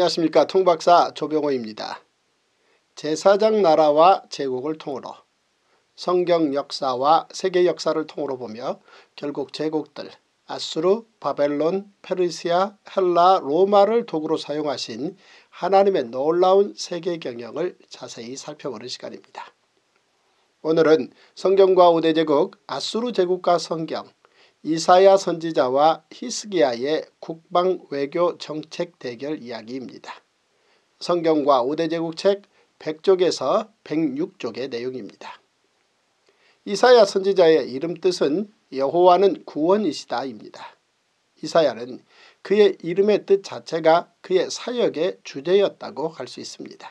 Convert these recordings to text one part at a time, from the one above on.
안녕하십니까 통박사 조병호입니다. 제사장 나라와 제국을 통으로 성경 역사와 세계 역사를 통으로 보며 결국 제국들 아수르, 바벨론, 페르시아, 헬라, 로마를 도구로 사용하신 하나님의 놀라운 세계 경영을 자세히 살펴보는 시간입니다. 오늘은 성경과 우대제국, 아수르 제국과 성경, 이사야 선지자와 히스기야의 국방 외교 정책 대결 이야기입니다. 성경과 5대 제국책 100쪽에서 106쪽의 내용입니다. 이사야 선지자의 이름 뜻은 여호와는 구원이시다입니다. 이사야는 그의 이름의 뜻 자체가 그의 사역의 주제였다고 할 수 있습니다.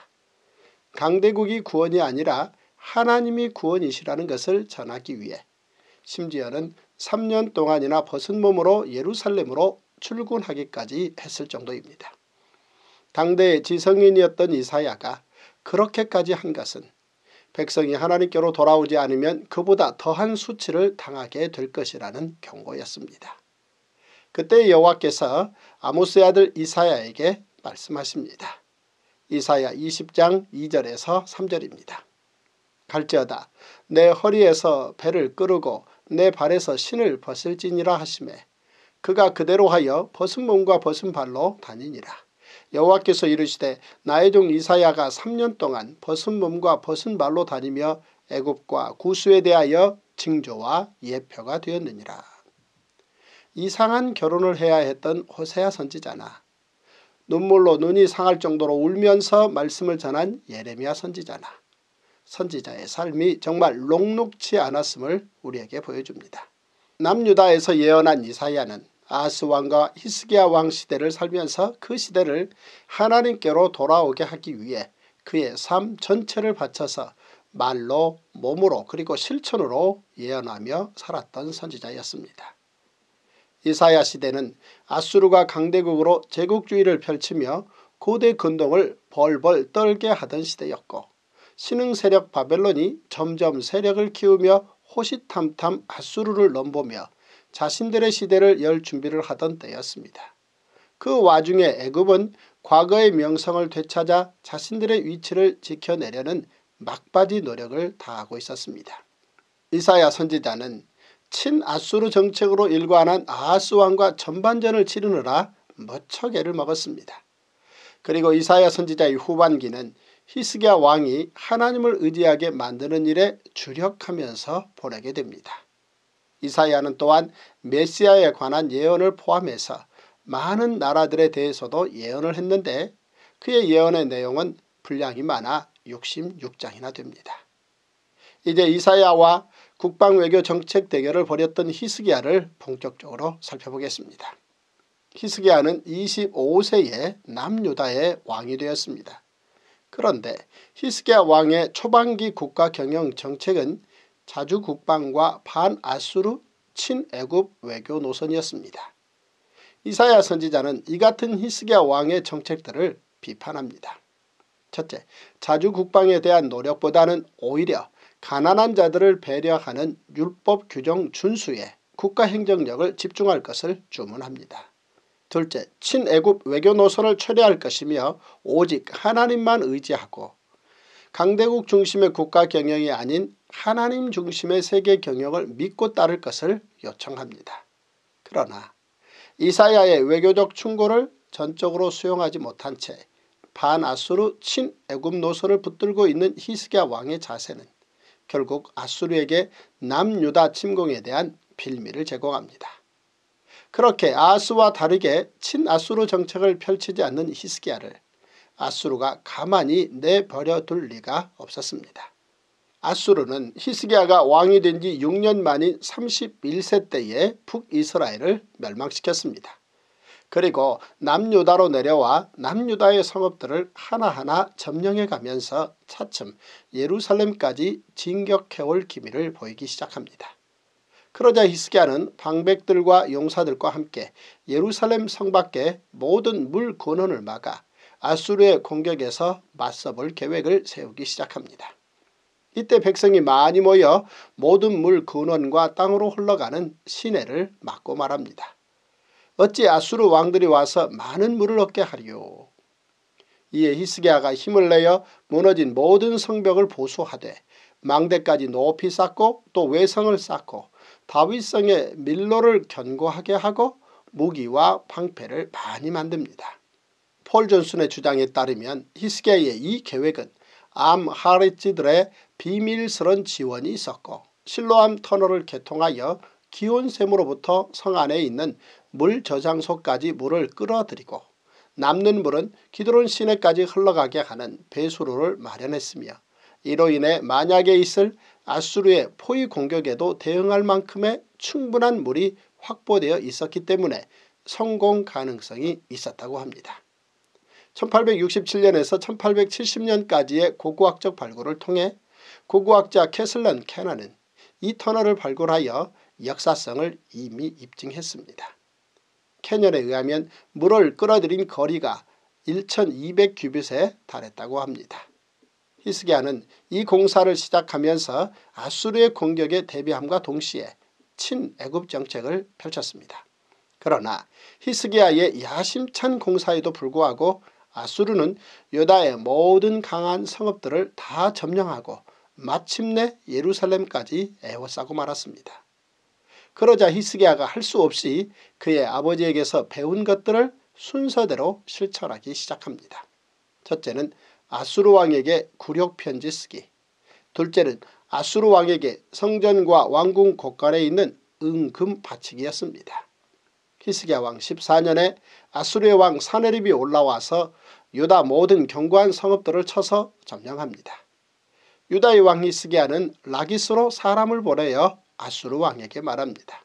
강대국이 구원이 아니라 하나님이 구원이시라는 것을 전하기 위해 심지어는 3년 동안이나 벗은 몸으로 예루살렘으로 출근하기까지 했을 정도입니다. 당대의 지성인이었던 이사야가 그렇게까지 한 것은 백성이 하나님께로 돌아오지 않으면 그보다 더한 수치를 당하게 될 것이라는 경고였습니다. 그때 여호와께서 아모스의 아들 이사야에게 말씀하십니다. 이사야 20장 2절에서 3절입니다. 갈지어다 내 허리에서 배를 끄고 내 발에서 신을 벗을지니라 하심에 그가 그대로 하여 벗은 몸과 벗은 발로 다니니라. 여호와께서 이르시되 나의 종 이사야가 3년 동안 벗은 몸과 벗은 발로 다니며 애굽과 구수에 대하여 징조와 예표가 되었느니라. 이상한 결혼을 해야 했던 호세아 선지자나 눈물로 눈이 상할 정도로 울면서 말씀을 전한 예레미야 선지자나 선지자의 삶이 정말 녹록치 않았음을 우리에게 보여줍니다. 남유다에서 예언한 이사야는 아스 왕과 히스기야 왕 시대를 살면서 그 시대를 하나님께로 돌아오게 하기 위해 그의 삶 전체를 바쳐서 말로 몸으로 그리고 실천으로 예언하며 살았던 선지자였습니다. 이사야 시대는 아수르가 강대국으로 제국주의를 펼치며 고대 근동을 벌벌 떨게 하던 시대였고 신흥 세력 바벨론이 점점 세력을 키우며 호시탐탐 아수르를 넘보며 자신들의 시대를 열 준비를 하던 때였습니다. 그 와중에 애굽은 과거의 명성을 되찾아 자신들의 위치를 지켜내려는 막바지 노력을 다하고 있었습니다. 이사야 선지자는 친아수르 정책으로 일관한 아하스 왕과 전반전을 치르느라 멋척애를 먹었습니다. 그리고 이사야 선지자의 후반기는 히스기야 왕이 하나님을 의지하게 만드는 일에 주력하면서 보내게 됩니다. 이사야는 또한 메시아에 관한 예언을 포함해서 많은 나라들에 대해서도 예언을 했는데 그의 예언의 내용은 분량이 많아 66장이나 됩니다. 이제 이사야와 국방외교 정책 대결을 벌였던 히스기야를 본격적으로 살펴보겠습니다. 히스기야는 25세에 남유다의 왕이 되었습니다. 그런데 히스기야 왕의 초반기 국가 경영 정책은 자주 국방과 반아수르 친애굽 외교 노선이었습니다. 이사야 선지자는 이 같은 히스기야 왕의 정책들을 비판합니다. 첫째, 자주 국방에 대한 노력보다는 오히려 가난한 자들을 배려하는 율법 규정 준수에 국가 행정력을 집중할 것을 주문합니다. 둘째, 친애굽 외교 노선을 철회할 것이며 오직 하나님만 의지하고 강대국 중심의 국가 경영이 아닌 하나님 중심의 세계 경영을 믿고 따를 것을 요청합니다. 그러나 이사야의 외교적 충고를 전적으로 수용하지 못한 채 반아수르 친애굽 노선을 붙들고 있는 히스기야 왕의 자세는 결국 아수르에게 남유다 침공에 대한 빌미를 제공합니다. 그렇게 아수와 다르게 친아수르 정책을 펼치지 않는 히스기야를 아수르가 가만히 내버려둘 리가 없었습니다. 아수르는 히스기야가 왕이 된 지 6년 만인 31세 때에 북이스라엘을 멸망시켰습니다. 그리고 남유다로 내려와 남유다의 성읍들을 하나하나 점령해가면서 차츰 예루살렘까지 진격해올 기미를 보이기 시작합니다. 그러자 히스기야는 방백들과 용사들과 함께 예루살렘 성 밖에 모든 물근원을 막아 아수르의 공격에서 맞서볼 계획을 세우기 시작합니다. 이때 백성이 많이 모여 모든 물 근원과 땅으로 흘러가는 시내를 막고 말합니다. 어찌 아수르 왕들이 와서 많은 물을 얻게 하리요. 이에 히스기야가 힘을 내어 무너진 모든 성벽을 보수하되 망대까지 높이 쌓고 또 외성을 쌓고 다윗성의 밀로를 견고하게 하고 무기와 방패를 많이 만듭니다. 폴 존슨의 주장에 따르면 히스게야의이 계획은 암 하리치들의 비밀스런 지원이 있었고 실로암 터널을 개통하여 기온샘으로부터 성 안에 있는 물 저장소까지 물을 끌어들이고 남는 물은 기드론 시내까지 흘러가게 하는 배수로를 마련했으며 이로 인해 만약에 있을 아수르의 포위 공격에도 대응할 만큼의 충분한 물이 확보되어 있었기 때문에 성공 가능성이 있었다고 합니다. 1867년에서 1870년까지의 고고학적 발굴을 통해 고고학자 캐슬런 캐나는 이 터널을 발굴하여 역사성을 이미 입증했습니다. 캐년에 의하면 물을 끌어들인 거리가 1200 규빗에 달했다고 합니다. 히스기야는 이 공사를 시작하면서 아수르의 공격에 대비함과 동시에 친애굽 정책을 펼쳤습니다. 그러나 히스기야의 야심찬 공사에도 불구하고 아수르는 요다의 모든 강한 성읍들을 다 점령하고 마침내 예루살렘까지 애워싸고 말았습니다. 그러자 히스기야가 할 수 없이 그의 아버지에게서 배운 것들을 순서대로 실천하기 시작합니다. 첫째는 아수르 왕에게 구력 편지 쓰기 둘째는 아수르 왕에게 성전과 왕궁 곳간에 있는 은금 바치기였습니다. 히스기야 왕 14년에 아수르의 왕 사네립이 올라와서 유다 모든 견고한 성읍들을 쳐서 점령합니다. 유다의 왕 히스기야는 라기스로 사람을 보내어 아수르 왕에게 말합니다.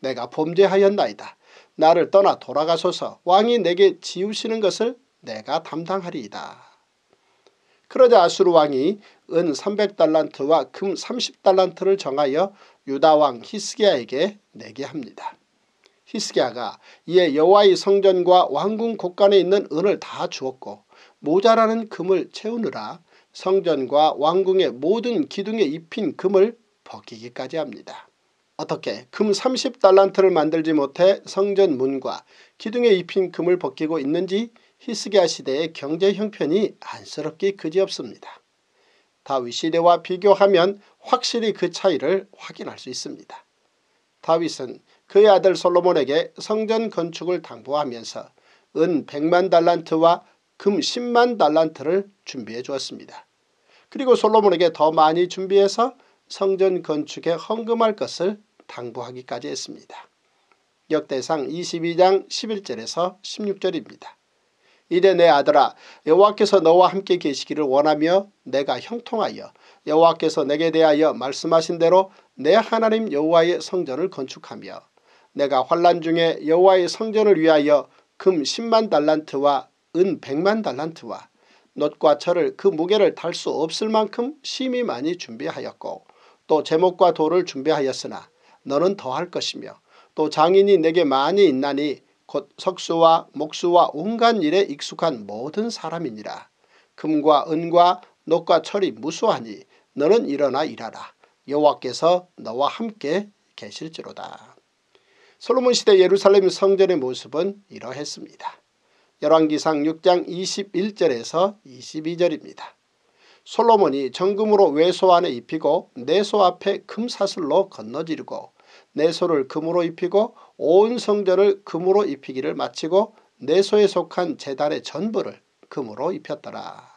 내가 범죄하였나이다. 나를 떠나 돌아가소서 왕이 내게 지우시는 것을 내가 담당하리이다. 그러자 아수르 왕이 은 300달란트와 금 30달란트를 정하여 유다 왕 히스기야에게 내게 합니다. 히스기야가 이에 여호와의 성전과 왕궁 곳간에 있는 은을 다 주었고 모자라는 금을 채우느라 성전과 왕궁의 모든 기둥에 입힌 금을 벗기기까지 합니다. 어떻게 금 30달란트를 만들지 못해 성전 문과 기둥에 입힌 금을 벗기고 있는지 히스기야 시대의 경제 형편이 안쓰럽기 그지없습니다. 다윗 시대와 비교하면 확실히 그 차이를 확인할 수 있습니다. 다윗은 그의 아들 솔로몬에게 성전 건축을 당부하면서 은 100만 달란트와 금 10만 달란트를 준비해 주었습니다. 그리고 솔로몬에게 더 많이 준비해서 성전 건축에 헌금할 것을 당부하기까지 했습니다. 역대상 22장 11절에서 16절입니다. 이래 내 아들아 여호와께서 너와 함께 계시기를 원하며 내가 형통하여 여호와께서 내게 대하여 말씀하신 대로 내 하나님 여호와의 성전을 건축하며 내가 환란 중에 여호와의 성전을 위하여 금 10만 달란트와 은 100만 달란트와 넛과 철을 그 무게를 달 수 없을 만큼 심히 많이 준비하였고 또 제목과 돌을 준비하였으나 너는 더할 것이며 또 장인이 내게 많이 있나니 곧 석수와 목수와 온갖 일에 익숙한 모든 사람이니라. 금과 은과 녹과 철이 무수하니 너는 일어나 일하라. 여호와께서 너와 함께 계실지로다. 솔로몬 시대 예루살렘 성전의 모습은 이러했습니다. 열왕기상 6장 21절에서 22절입니다. 솔로몬이 정금으로 외소 안에 입히고 내소 앞에 금사슬로 건너지르고 내소를 금으로 입히고 온 성전을 금으로 입히기를 마치고 내소에 속한 재단의 전부를 금으로 입혔더라.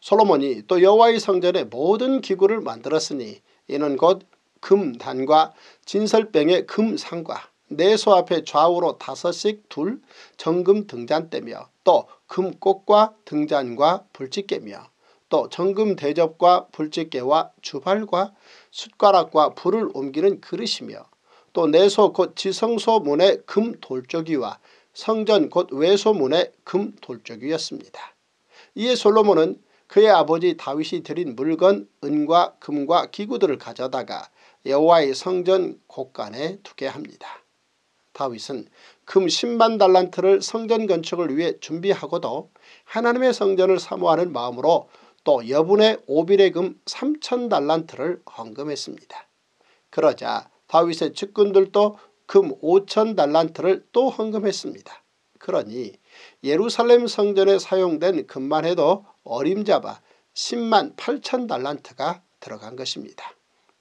솔로몬이 또 여호와의 성전의 모든 기구를 만들었으니 이는 곧 금단과 진설병의 금상과 내소 앞에 좌우로 다섯씩 둘 정금 등잔대며 또 금꽃과 등잔과 불집게며 또 정금 대접과 불집게와 주발과 숟가락과 불을 옮기는 그릇이며 또 내소 곧 지성소문의 금돌조기와 성전 곧 외소문의 금돌조기였습니다. 이에 솔로몬은 그의 아버지 다윗이 드린 물건 은과 금과 기구들을 가져다가 여호와의 성전 곳간에 두게 합니다. 다윗은 금 10만 달란트를 성전 건축을 위해 준비하고도 하나님의 성전을 사모하는 마음으로 또 여분의 오빌의 금 3천 달란트를 헌금했습니다. 그러자 다윗의 측근들도 금 5천 달란트를 또 헌금했습니다. 그러니 예루살렘 성전에 사용된 금만 해도 어림잡아 10만 8천 달란트가 들어간 것입니다.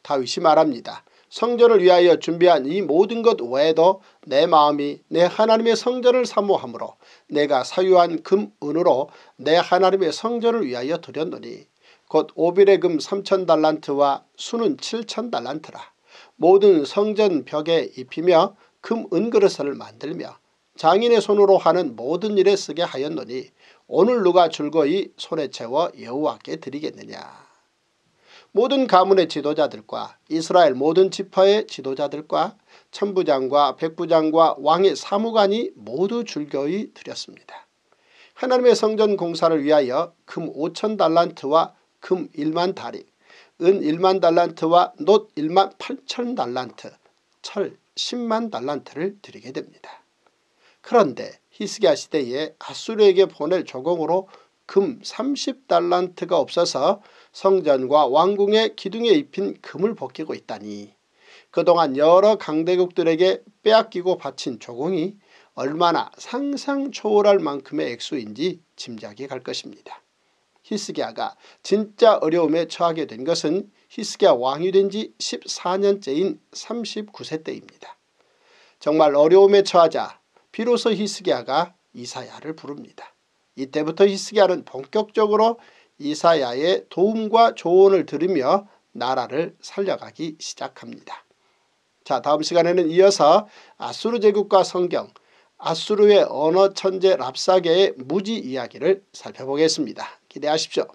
다윗이 말합니다. 성전을 위하여 준비한 이 모든 것 외에도 내 마음이 내 하나님의 성전을 사모함으로 내가 사유한 금 은으로 내 하나님의 성전을 위하여 드렸노니 곧 오빌의 금 3천 달란트와 수는 7천 달란트라. 모든 성전 벽에 입히며 금 은그릇을 만들며 장인의 손으로 하는 모든 일에 쓰게 하였노니 오늘 누가 줄거이 손에 채워 여호와께 드리겠느냐. 모든 가문의 지도자들과 이스라엘 모든 지파의 지도자들과 천부장과 백부장과 왕의 사무관이 모두 줄거이 드렸습니다. 하나님의 성전 공사를 위하여 금 5천 달란트와 금 1만 다리 은 1만 달란트와 노 1만 8천 달란트, 철 10만 달란트를 드리게 됩니다. 그런데 히스기야 시대에 아수르에게 보낼 조공으로 금 30달란트가 없어서 성전과 왕궁의 기둥에 입힌 금을 벗기고 있다니 그동안 여러 강대국들에게 빼앗기고 바친 조공이 얼마나 상상 초월할 만큼의 액수인지 짐작이 갈 것입니다. 히스기야가 진짜 어려움에 처하게 된 것은 히스기야 왕이 된 지 14년째인 39세 때입니다. 정말 어려움에 처하자 비로소 히스기야가 이사야를 부릅니다. 이때부터 히스기야는 본격적으로 이사야의 도움과 조언을 들으며 나라를 살려가기 시작합니다. 자 다음 시간에는 이어서 아수르 제국과 성경, 아수르의 언어 천재 랍사계의 무지 이야기를 살펴보겠습니다. 기대하십시오.